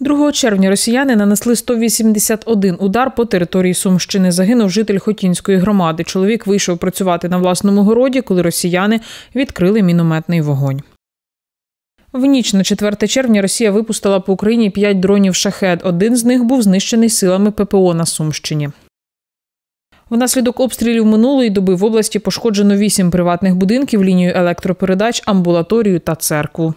2 червня росіяни нанесли 181 удар по території Сумщини. Загинув житель Хотінської громади. Чоловік вийшов працювати на власному городі, коли росіяни відкрили мінометний вогонь. В ніч на 4 червня Росія випустила по Україні 5 дронів шахет. Один з них був знищений силами ППО на Сумщині. Внаслідок обстрілів минулої доби в області пошкоджено 8 приватних будинків, лінію електропередач, амбулаторію та церкву.